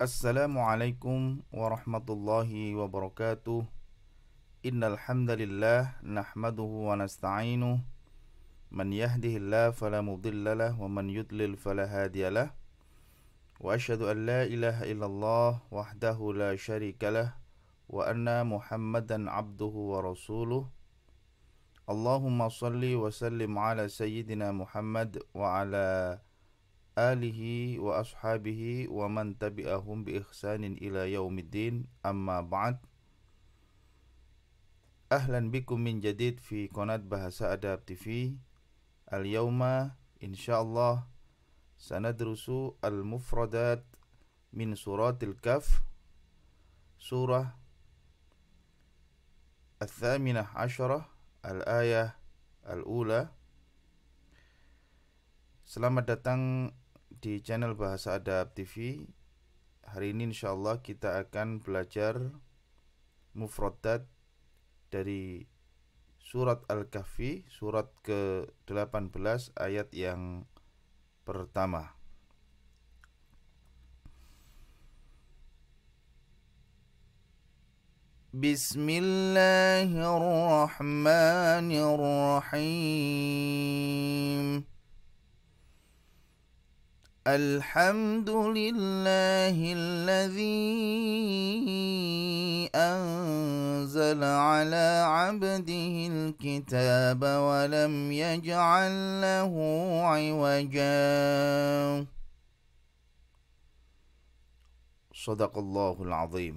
السلام عليكم ورحمة الله وبركاته إن الحمد لله نحمده ونستعينه من يهده الله فلا مضل له ومن يضلل فلا هادي له وأشهد أن لا إله إلا الله وحده لا شريك له وأن محمدا عبده ورسوله اللهم صل وسلم على سيدنا محمد وعلى alihi wa ashabihi wa man tabi'ahum bi ihsanin ila yaumiddin amma ba'd Ahlan bikum min jadid fi konat bahasa adab TV Al-yawma insyaallah sanadrusu al-mufradat min suratil kaf Surah Al-thaminah asyarah Al-ayah Al-ula Selamat datang di channel Bahasa Adab TV Hari ini insya Allah kita akan belajar Mufrodat dari surat Al-Kahfi Surat ke-18 ayat yang pertama Bismillahirrahmanirrahim. الحمد لله الذي أنزل على عبده الكتاب ولم يجعل له عوجا صدق الله العظيم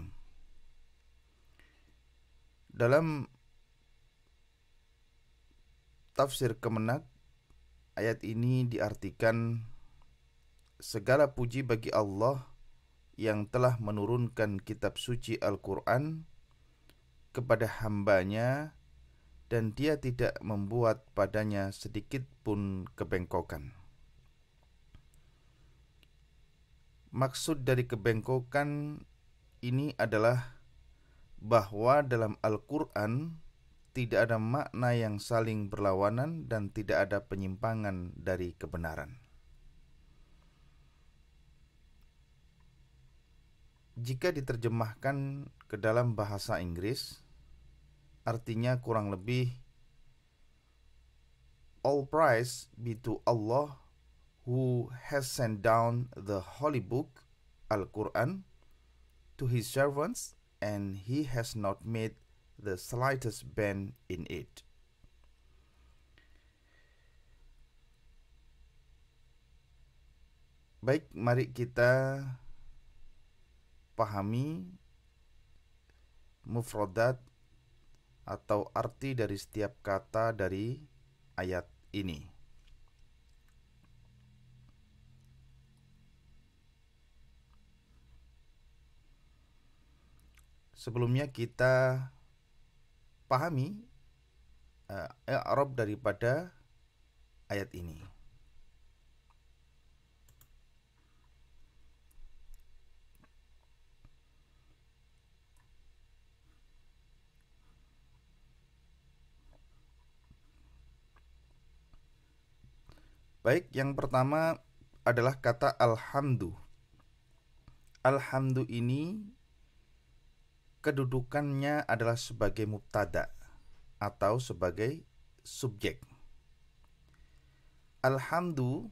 dalam tafsir kemenak ayat ini diartikan segala puji bagi Allah yang telah menurunkan kitab suci Al-Quran kepada hambanya dan dia tidak membuat padanya sedikit pun kebengkokan. Maksud dari kebengkokan ini adalah bahwa dalam Al-Quran tidak ada makna yang saling berlawanan dan tidak ada penyimpangan dari kebenaran. Jika diterjemahkan ke dalam bahasa Inggris, artinya kurang lebih All praise be to Allah who has sent down the holy book Al-Quran to his servants and he has not made the slightest bend in it. Baik, mari kita pahami mufrodat atau arti dari setiap kata dari ayat ini. Sebelumnya kita pahami uh, eh, Arab daripada ayat ini. Baik, yang pertama adalah kata alhamdu. Alhamdu ini kedudukannya adalah sebagai mubtada atau sebagai subjek. Alhamdu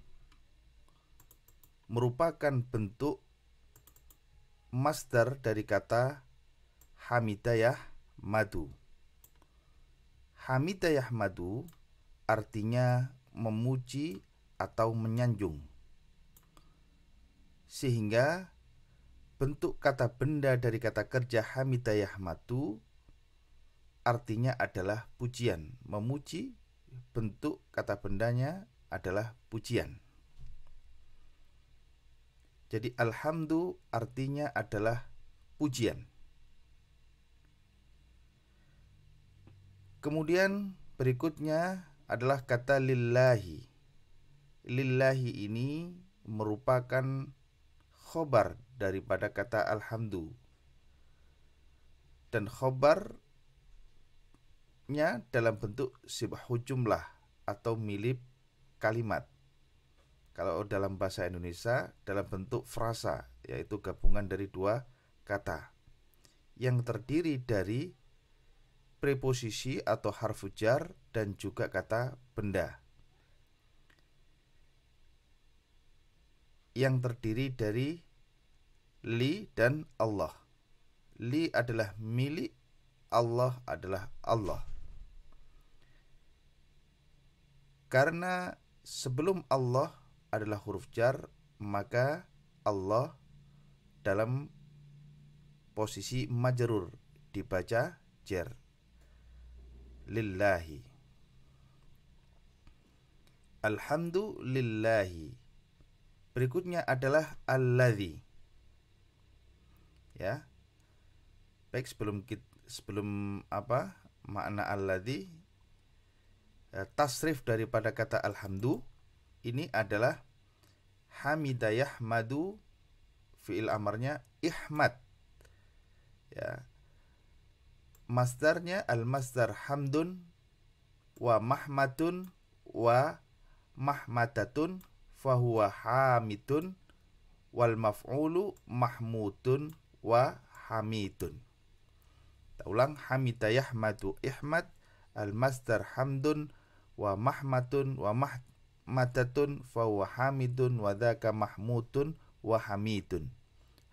merupakan bentuk master dari kata hamidayah madu. Hamidayah madu artinya memuji atau menyanjung. Sehingga bentuk kata benda dari kata kerja hamidayah matu artinya adalah pujian. Memuji bentuk kata bendanya adalah pujian. Jadi alhamdu artinya adalah pujian. Kemudian berikutnya adalah kata lillahi lillahi ini merupakan khobar daripada kata alhamdu dan khobarnya dalam bentuk sebuah jumlah atau milip kalimat kalau dalam bahasa Indonesia dalam bentuk frasa yaitu gabungan dari dua kata yang terdiri dari preposisi atau harfujar dan juga kata benda yang terdiri dari li dan Allah. Li adalah milik, Allah adalah Allah. Karena sebelum Allah adalah huruf jar, maka Allah dalam posisi majrur dibaca jer. Lillahi. Alhamdulillahi berikutnya adalah alladhi. Ya. Baik, sebelum kita, sebelum apa? makna alladhi e, tasrif daripada kata alhamdu ini adalah Hamidayah Madu, fiil amarnya ihmad ya masdarnya al masdar hamdun wa mahmatun wa mahmatatun فهو حامد والمفعول محمود وحميد تولان حمد يحمد إحمد المستر حمد ومحمد ومحمد فهو حامد وذاك محمود وحميد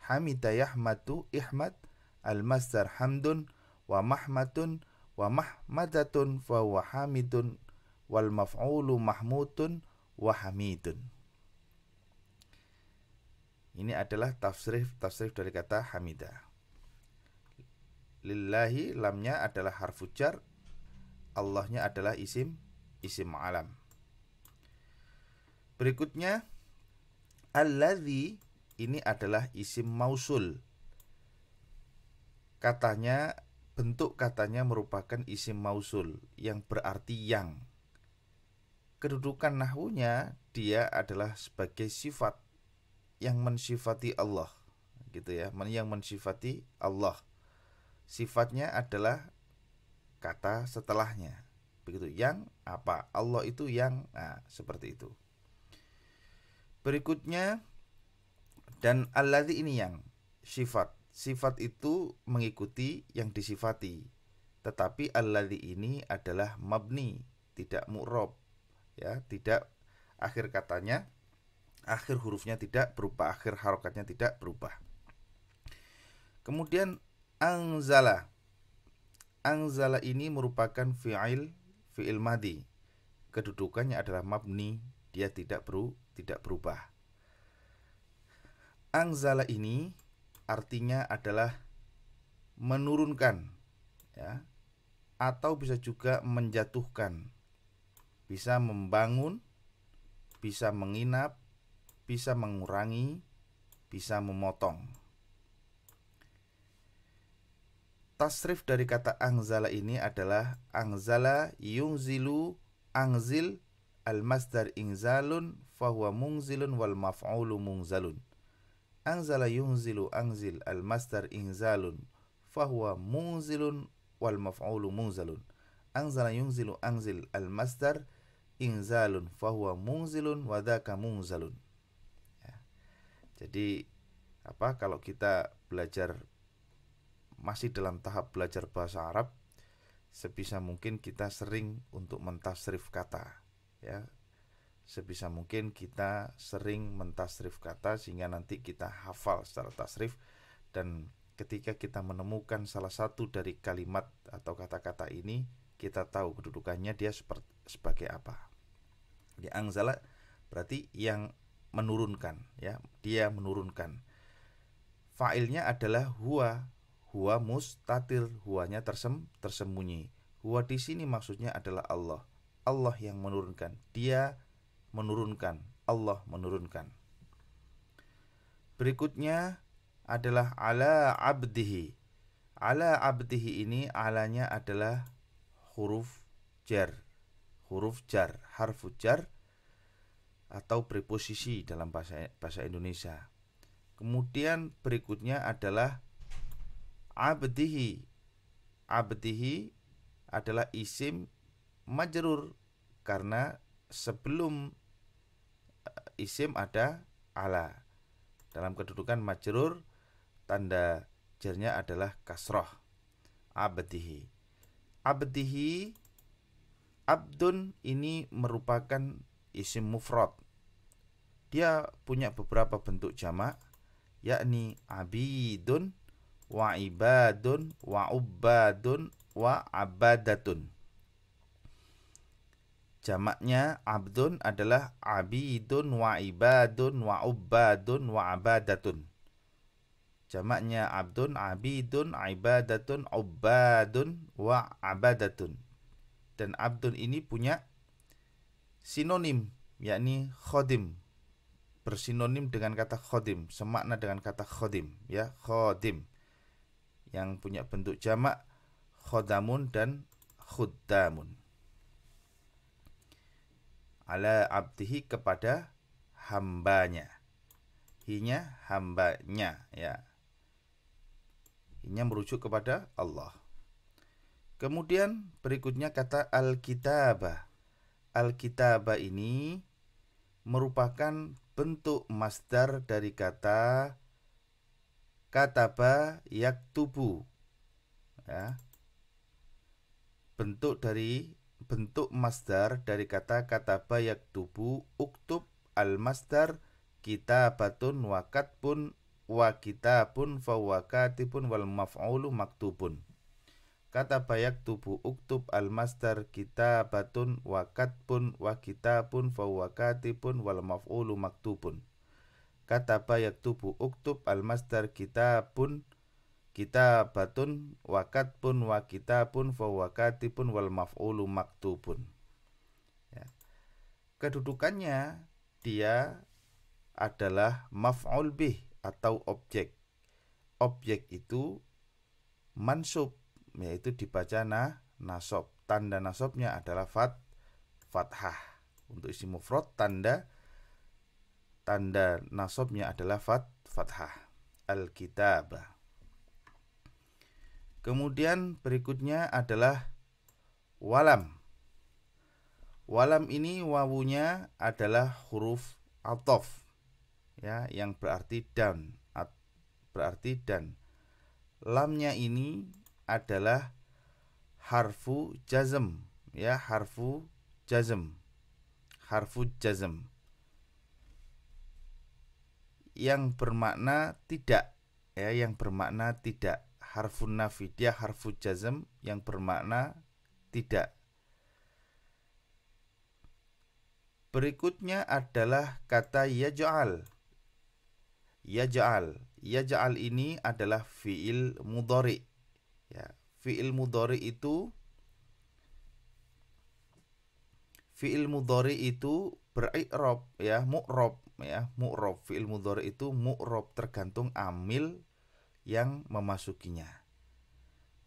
حمد يحمد إحمد المستر حمد ومحمد ومحمدة فهو حامد والمفعول محمود وحميد Ini adalah tafsir tafsirif dari kata hamida. Lillahi lamnya adalah harfu jar, Allahnya adalah isim isim alam. Berikutnya alladzi ini adalah isim mausul. Katanya bentuk katanya merupakan isim mausul yang berarti yang. Kedudukan nahunya dia adalah sebagai sifat yang mensifati Allah gitu ya yang mensifati Allah sifatnya adalah kata setelahnya begitu yang apa Allah itu yang nah, seperti itu berikutnya dan alladzi ini yang sifat sifat itu mengikuti yang disifati tetapi alladzi ini adalah mabni tidak mu'rob ya tidak akhir katanya akhir hurufnya tidak berubah, akhir harokatnya tidak berubah. Kemudian angzala. Angzala ini merupakan fi'il fi'il madi. Kedudukannya adalah mabni, dia tidak beru tidak berubah. Angzala ini artinya adalah menurunkan ya atau bisa juga menjatuhkan. Bisa membangun, bisa menginap, bisa mengurangi, bisa memotong. Tasrif dari kata angzala ini adalah angzala yungzilu angzil al masdar ingzalun fahuwa mungzilun wal maf'ulu mungzalun. Angzala yungzilu angzil al masdar ingzalun fahuwa mungzilun wal maf'ulu mungzalun. Angzala yungzilu angzil al masdar ingzalun fahuwa mungzilun wadaka mungzalun. Jadi apa kalau kita belajar masih dalam tahap belajar bahasa Arab sebisa mungkin kita sering untuk mentasrif kata ya sebisa mungkin kita sering mentasrif kata sehingga nanti kita hafal secara tasrif dan ketika kita menemukan salah satu dari kalimat atau kata-kata ini kita tahu kedudukannya dia seperti, sebagai apa. Di angzala berarti yang menurunkan ya dia menurunkan failnya adalah huwa huwa mustatir huanya tersem tersembunyi huwa di sini maksudnya adalah Allah Allah yang menurunkan dia menurunkan Allah menurunkan berikutnya adalah ala abdihi ala abdihi ini alanya adalah huruf jar huruf jar harfu jar atau preposisi dalam bahasa bahasa Indonesia. Kemudian berikutnya adalah abdihi. Abdihi adalah isim majrur karena sebelum eh, isim ada ala. Dalam kedudukan majrur tanda jernya adalah kasroh. Abdihi. Abdihi abdun ini merupakan isim mufrad. Dia punya beberapa bentuk jamak yakni abidun wa ibadun wa wa abadatun. Jamaknya abdun adalah abidun wa ibadun wa wa abadatun. Jamaknya abdun, abidun, ibadatun, ubadun, wa abadatun. Dan abdun ini punya sinonim yakni khodim bersinonim dengan kata khodim semakna dengan kata khodim ya khodim yang punya bentuk jamak khodamun dan khuddamun ala abdihi kepada hambanya hinya hambanya ya hinya merujuk kepada Allah kemudian berikutnya kata alkitabah Alkitab ini merupakan bentuk masdar dari kata kataba tubuh, Ya. Bentuk dari bentuk masdar dari kata kataba yak tubuh. uktub al masdar kita wakat wakat wa wakita pun fawakati pun wal maf'ulu maktubun. Kata bayak tubuh uktub al masdar kita batun wakat pun wakita pun fawakati pun wal maf'ulu maktubun. Kata bayak tubuh uktub al masdar pun kita batun wakat pun wakita pun fawakati pun wal maf'ulu maktubun. Ya. Kedudukannya dia adalah maf'ul bih atau objek. Objek itu mansub yaitu dibaca na nasob. Tanda nasobnya adalah fat fathah. Untuk isi mufrad tanda tanda nasobnya adalah fat fathah. alkitab Kemudian berikutnya adalah walam. Walam ini wawunya adalah huruf atof ya yang berarti dan berarti dan lamnya ini adalah harfu jazm ya harfu jazm harfu jazm yang bermakna tidak ya yang bermakna tidak harfu nafi dia harfu jazm yang bermakna tidak Berikutnya adalah kata yaj'al. Yaj'al. Yaj'al ini adalah fiil mudhari ya fiil mudhari itu fiil mudhari itu berikrob ya mukrob ya mukrob fiil mudhari itu mukrob tergantung amil yang memasukinya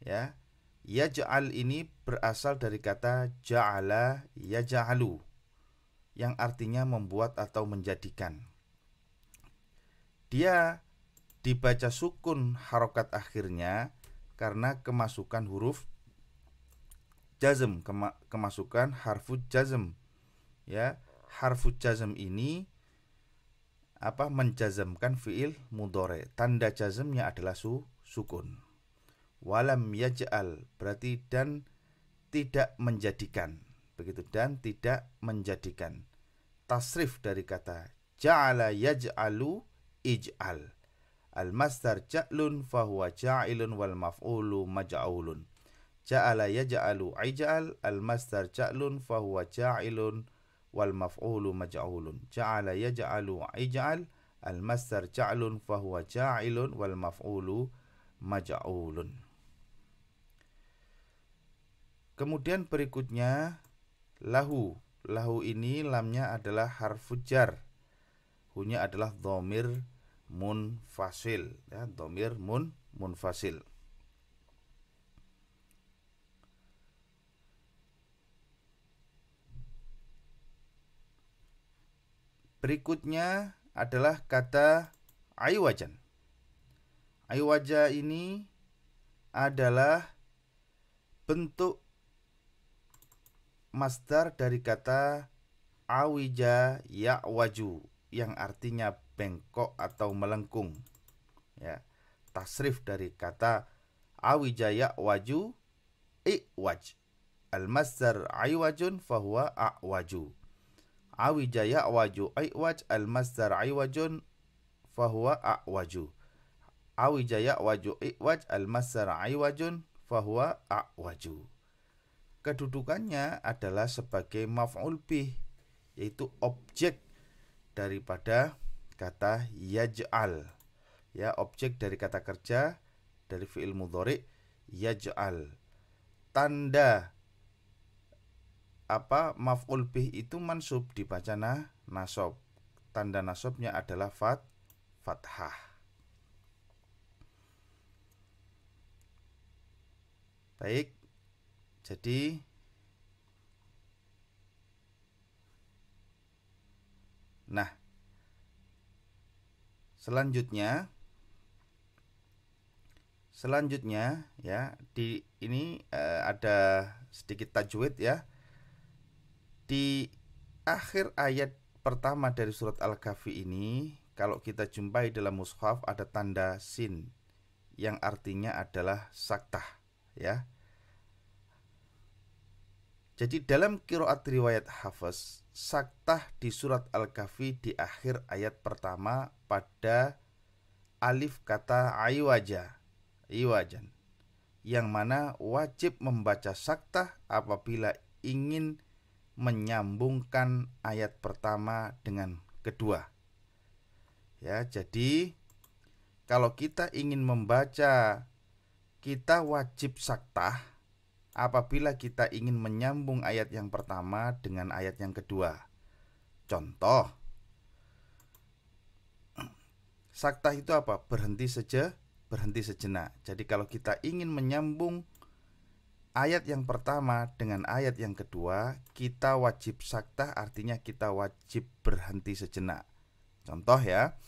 ya ya ja'al ini berasal dari kata ja'ala ya ja'alu yang artinya membuat atau menjadikan dia dibaca sukun harokat akhirnya karena kemasukan huruf jazm, kema kemasukan harfu jazm. Ya, harfu jazm ini apa menjazmkan fiil mudore. Tanda jazmnya adalah su sukun. Walam yaj'al berarti dan tidak menjadikan. Begitu dan tidak menjadikan. Tasrif dari kata ja'ala yaj'alu ij'al al mastar ja'lun fahuwa ja'ilun wal maf'ulu maj'aulun. Ja'ala yaj'alu ij'al al mastar ja'lun fahuwa ja'ilun wal maf'ulu maj'aulun. Ja'ala yaj'alu ij'al al mastar ja'lun fahuwa ja'ilun wal maf'ulu maj'aulun. Kemudian berikutnya lahu. Lahu ini lamnya adalah harfu jar. Hunya adalah dhamir munfasil ya domir mun munfasil Berikutnya adalah kata aiwajan. Aiwaja ini adalah bentuk masdar dari kata awija waju yang artinya bengkok atau melengkung. Ya. Tasrif dari kata awijaya waju i waj Al-masdar aiwajun fahuwa waju Awijaya waju waj al-masdar aiwajun fahuwa waju Awijaya waju i waj al-masdar aiwajun fahuwa waju Kedudukannya adalah sebagai maf'ul bih yaitu objek daripada kata yaj'al. Ya, objek dari kata kerja dari fi'il mudhari yaj'al. Tanda apa maf'ul bih itu mansub dibaca nah nasab. Tanda nasabnya adalah fat fathah. Baik. Jadi Selanjutnya selanjutnya ya di ini uh, ada sedikit tajwid ya. Di akhir ayat pertama dari surat Al-Kahfi ini kalau kita jumpai dalam mushaf ada tanda sin yang artinya adalah saktah ya. Jadi dalam kiroat riwayat hafaz saktah di surat Al-Kahfi di akhir ayat pertama pada alif kata aiwaja, iwajan, yang mana wajib membaca saktah apabila ingin menyambungkan ayat pertama dengan kedua. Ya, jadi kalau kita ingin membaca kita wajib saktah apabila kita ingin menyambung ayat yang pertama dengan ayat yang kedua. Contoh, sakta itu apa? Berhenti saja, berhenti sejenak. Jadi kalau kita ingin menyambung ayat yang pertama dengan ayat yang kedua, kita wajib sakta artinya kita wajib berhenti sejenak. Contoh ya,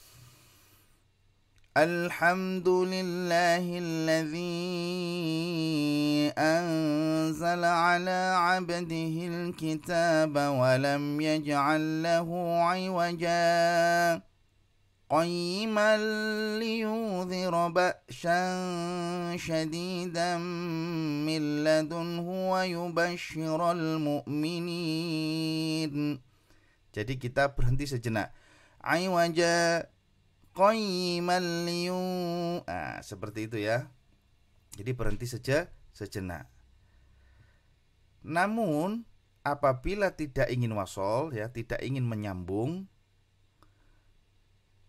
الحمد لله الذي أنزل على عبده الكتاب ولم يجعل له عوجا قيما لينذر بأسا شديدا من لدنه ويبشر المؤمنين Jadi kita berhenti sejenak. Aiwaja Koin liyu. Nah, seperti itu ya. Jadi berhenti saja sejenak. Namun apabila tidak ingin wasol ya, tidak ingin menyambung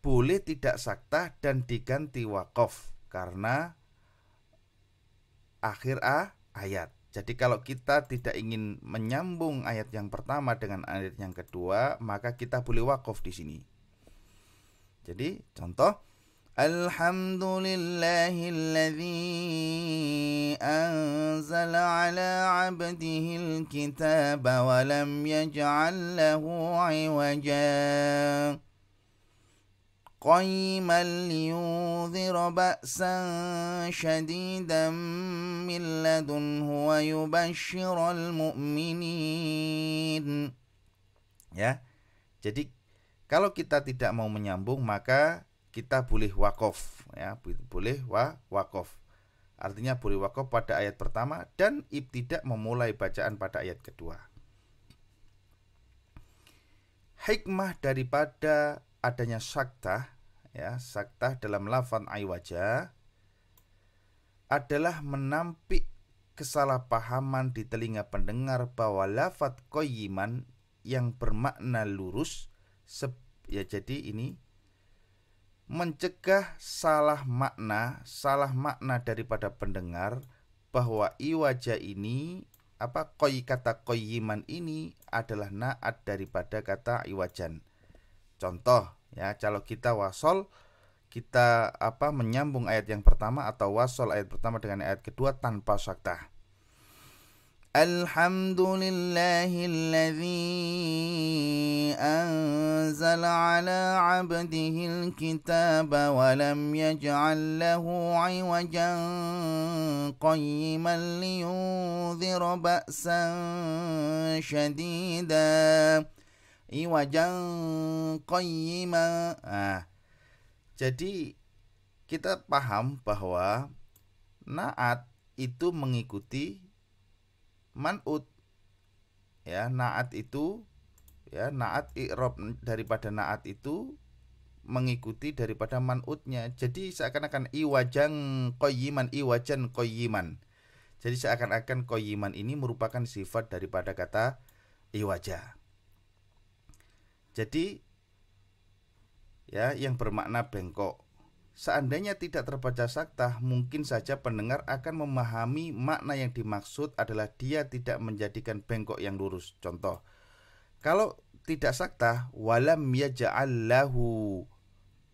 boleh tidak saktah dan diganti wakof karena akhir a ayat. Jadi kalau kita tidak ingin menyambung ayat yang pertama dengan ayat yang kedua, maka kita boleh wakof di sini. Jadi contoh Alhamdulillahilladzi anzala ala abdihi alkitaba wa lam yaj'al lahu 'iwaja قيما لينذر بأسا شديدا من لدنه ويبشر المؤمنين ya jadi Kalau kita tidak mau menyambung maka kita boleh wakof ya boleh wa wakof artinya boleh wakof pada ayat pertama dan tidak memulai bacaan pada ayat kedua hikmah daripada adanya sakta ya sakta dalam lafan aiwaja adalah menampik kesalahpahaman di telinga pendengar bahwa lafat koyiman yang bermakna lurus ya jadi ini mencegah salah makna, salah makna daripada pendengar bahwa iwaja ini apa koi kata koyiman ini adalah naat daripada kata iwajan. Contoh ya, kalau kita wasol kita apa menyambung ayat yang pertama atau wasol ayat pertama dengan ayat kedua tanpa syaktah. الحمد لله الذي أنزل على عبده الكتاب ولم يجعل له عوجا قيما لينذر بأسا شديدا عوجا قيما ah. Jadi kita paham bahwa naat itu mengikuti man'ut ya naat itu ya naat irob daripada naat itu mengikuti daripada manutnya. Jadi seakan-akan iwajang koyiman iwajan koyiman. Jadi seakan-akan koyiman ini merupakan sifat daripada kata iwaja. Jadi ya yang bermakna bengkok. Seandainya tidak terbaca sakta, mungkin saja pendengar akan memahami makna yang dimaksud adalah dia tidak menjadikan bengkok yang lurus. Contoh, kalau tidak sakta, walam yaja'allahu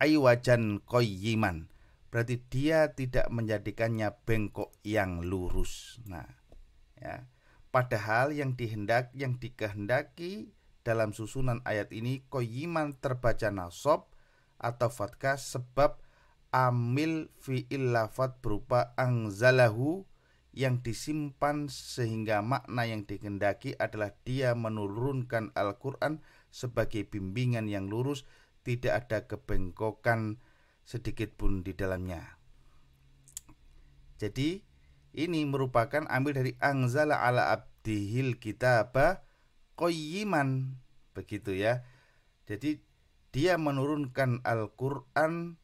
aywajan koyiman. Berarti dia tidak menjadikannya bengkok yang lurus. Nah, ya. Padahal yang dihendak yang dikehendaki dalam susunan ayat ini koyiman terbaca nasob atau fatkah sebab amil fi'il lafat berupa angzalahu yang disimpan sehingga makna yang dikendaki adalah dia menurunkan Al-Quran sebagai bimbingan yang lurus tidak ada kebengkokan sedikit pun di dalamnya. Jadi ini merupakan ambil dari angzala ala abdihil kitabah koyiman begitu ya. Jadi dia menurunkan Al-Qur'an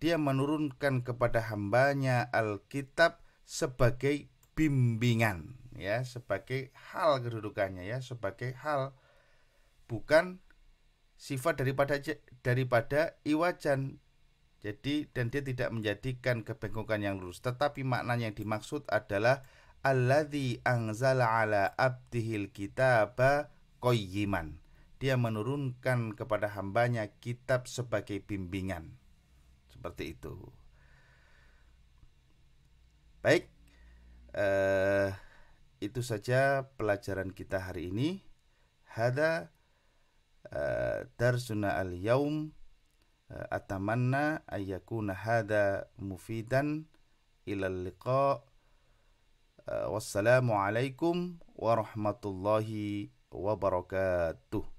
dia menurunkan kepada hambanya Alkitab sebagai bimbingan ya sebagai hal kedudukannya ya sebagai hal bukan sifat daripada daripada iwajan jadi dan dia tidak menjadikan kebengkokan yang lurus tetapi makna yang dimaksud adalah alladzi angzala ala abdihil kitaba qayyiman dia menurunkan kepada hambanya kitab sebagai bimbingan seperti itu. Baik, eh, itu saja pelajaran kita hari ini. Hada eh, darsuna al yaum. Eh, atamanna ayyakuna hada mufidan ilal liqa. Eh, Wassalamualaikum warahmatullahi wabarakatuh.